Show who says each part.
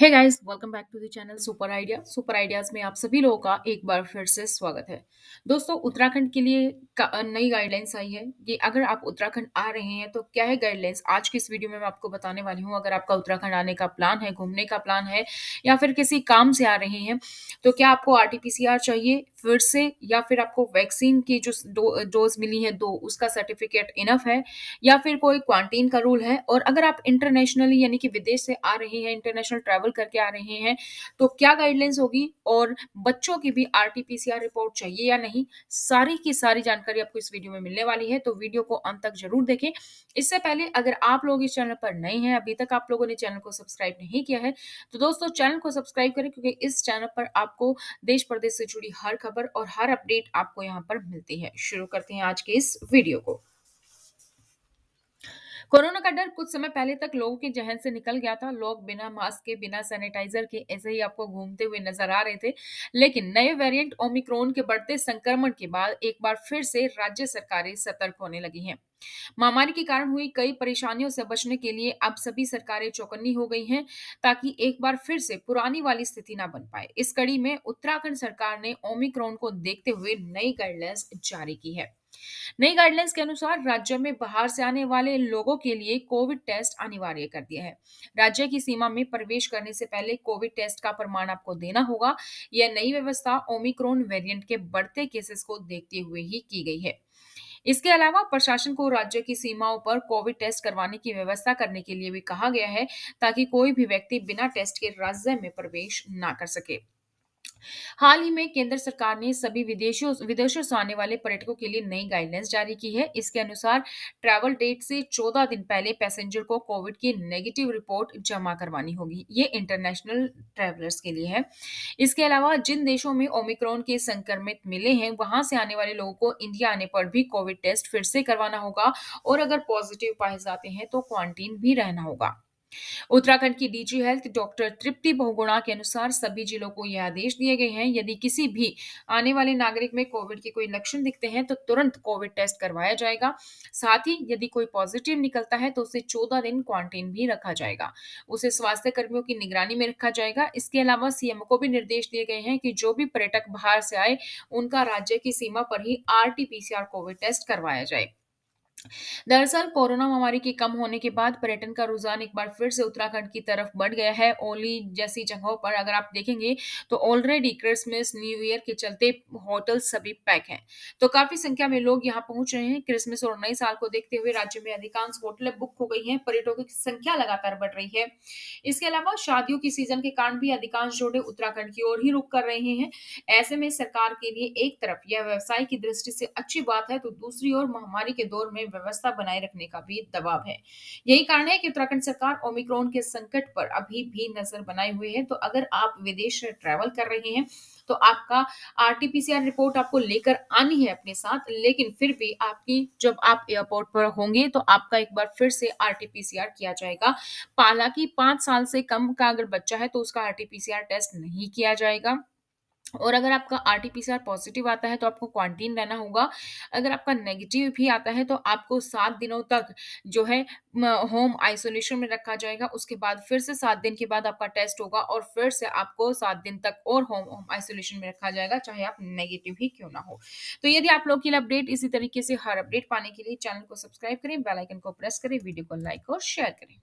Speaker 1: hey guys welcome back to the channel super idea super ideas में आप सभी लोगों का एक बार फिर से स्वागत है दोस्तों उत्तराखंड के लिए नई गाइडलाइंस आई है कि अगर आप उत्तराखंड आ रहे हैं तो क्या है गाइडलाइंस आज की इस वीडियो में मैं आपको बताने वाली हूँ अगर आपका उत्तराखंड आने का प्लान है घूमने का प्लान है या फिर किसी काम से आ रहे हैं तो क्या आपको आर चाहिए फिर से या फिर आपको वैक्सीन की जो डोज मिली है दो उसका सर्टिफिकेट इनफ है या फिर कोई क्वारंटीन का रूल है और अगर आप इंटरनेशनली यानी कि विदेश से आ रहे हैं इंटरनेशनल ट्रैवल करके आ रहे हैं तो क्या गाइडलाइंस होगी और बच्चों की भी आर रिपोर्ट चाहिए या नहीं सारी की सारी जानकारी आपको इस वीडियो में मिलने वाली है तो वीडियो को अंत तक जरूर देखें इससे पहले अगर आप लोग इस चैनल पर नए हैं अभी तक आप लोगों ने चैनल को सब्सक्राइब नहीं किया है तो दोस्तों चैनल को सब्सक्राइब करें क्योंकि इस चैनल पर आपको देश प्रदेश से जुड़ी हर खबर खबर और हर अपडेट आपको यहाँ पर मिलती है शुरू करते हैं आज के इस वीडियो को कोरोना का डर कुछ समय पहले तक लोगों के जहन से निकल गया था लोग बिना मास्क के बिना सैनिटाइजर के ऐसे ही आपको घूमते हुए नजर आ रहे थे लेकिन नए वेरिएंट ओमिक्रोन के बढ़ते संक्रमण के बाद एक बार फिर से राज्य सरकारें सतर्क होने लगी हैं महामारी के कारण हुई कई परेशानियों से बचने के लिए अब सभी सरकारें चौकन्नी हो गई हैं ताकि एक बार फिर से पुरानी वाली स्थिति ना बन पाए इस कड़ी में उत्तराखंड सरकार ने ओमिक्रॉन को देखते हुए नई गाइडलाइंस जारी की है नई गाइडलाइंस के अनुसार राज्य में बाहर से आने वाले लोगों के लिए कोविड टेस्ट अनिवार्य कर दिया है राज्य की सीमा में प्रवेश करने से पहले कोविड टेस्ट का प्रमाण आपको देना होगा यह नई व्यवस्था ओमिक्रॉन वेरिएंट के बढ़ते केसेस को देखते हुए ही की गई है इसके अलावा प्रशासन को राज्य की सीमाओं पर कोविड टेस्ट करवाने की व्यवस्था करने के लिए भी कहा गया है ताकि कोई भी व्यक्ति बिना टेस्ट के राज्य में प्रवेश न कर सके हाल ही में केंद्र सरकार ने सभी विदेशों विदेशों से आने वाले पर्यटकों के लिए नई गाइडलाइंस जारी की है इसके अनुसार ट्रैवल डेट से 14 दिन पहले पैसेंजर को कोविड की नेगेटिव रिपोर्ट जमा करवानी होगी ये इंटरनेशनल ट्रैवलर्स के लिए है इसके अलावा जिन देशों में ओमिक्रॉन के संक्रमित मिले हैं वहां से आने वाले लोगों को इंडिया आने पर भी कोविड टेस्ट फिर से करवाना होगा और अगर पॉजिटिव पाए जाते हैं तो क्वारंटीन भी रहना होगा उत्तराखंड की DG health doctor Tripti Bahuguna के अनुसार सभी जिलों को यह आदेश दिए गए हैं यदि किसी भी आने वाले नागरिक में कोविड के कोई लक्षण दिखते हैं तो तुरंत कोविड टेस्ट करवाया जाएगा साथ ही यदि कोई पॉजिटिव निकलता है तो उसे चौदह दिन क्वारंटीन भी रखा जाएगा उसे स्वास्थ्य कर्मियों की निगरानी में रखा जाएगा इसके अलावा सीएम को भी निर्देश दिए गए हैं कि जो भी पर्यटक बाहर से आए उनका राज्य की सीमा पर ही आर कोविड टेस्ट करवाया जाए दरअसल कोरोना महामारी के कम होने के बाद पर्यटन का रुझान एक बार फिर से उत्तराखंड की तरफ बढ़ गया है ओली जैसी जगहों पर अगर आप देखेंगे तो ऑलरेडी क्रिसमस न्यू ईयर के चलते होटल सभी पैक हैं तो काफी संख्या में लोग यहाँ पहुंच रहे हैं क्रिसमस और नए साल को देखते हुए राज्य में अधिकांश होटलें बुक हो गई है पर्यटकों की संख्या लगातार बढ़ रही है इसके अलावा शादियों की सीजन के कारण भी अधिकांश जोड़े उत्तराखंड की ओर ही रुक कर रहे हैं ऐसे में सरकार के लिए एक तरफ यह व्यवसाय की दृष्टि से अच्छी बात है तो दूसरी ओर महामारी के दौर में व्यवस्था बनाए रखने का भी दबाव है यही कारण है कि उत्तराखंड सरकार ओमिक्रोन के संकट पर अभी भी नजर बनाए हुए है तो अगर आप विदेश ट्रेवल कर रहे हैं तो आपका आरटीपीसीआर रिपोर्ट आपको लेकर आनी है अपने साथ लेकिन फिर भी आपकी जब आप एयरपोर्ट पर होंगे तो आपका एक बार फिर से आरटीपीसीआर किया जाएगा हालांकि पांच साल से कम का अगर बच्चा है तो उसका आरटीपीसीआर टेस्ट नहीं किया जाएगा और अगर आपका आर टी पॉजिटिव आता है तो आपको क्वारंटीन रहना होगा अगर आपका नेगेटिव भी आता है तो आपको सात दिनों तक जो है होम आइसोलेशन में रखा जाएगा उसके बाद फिर से सात दिन के बाद आपका टेस्ट होगा और फिर से आपको सात दिन तक और होम होम आइसोलेशन में रखा जाएगा चाहे आप नेगेटिव ही क्यों ना हो तो यदि आप लोग के लिए अपडेट इसी तरीके से हर अपडेट पाने के लिए चैनल को सब्सक्राइब करें बेलाइकन को प्रेस करें वीडियो को लाइक और शेयर करें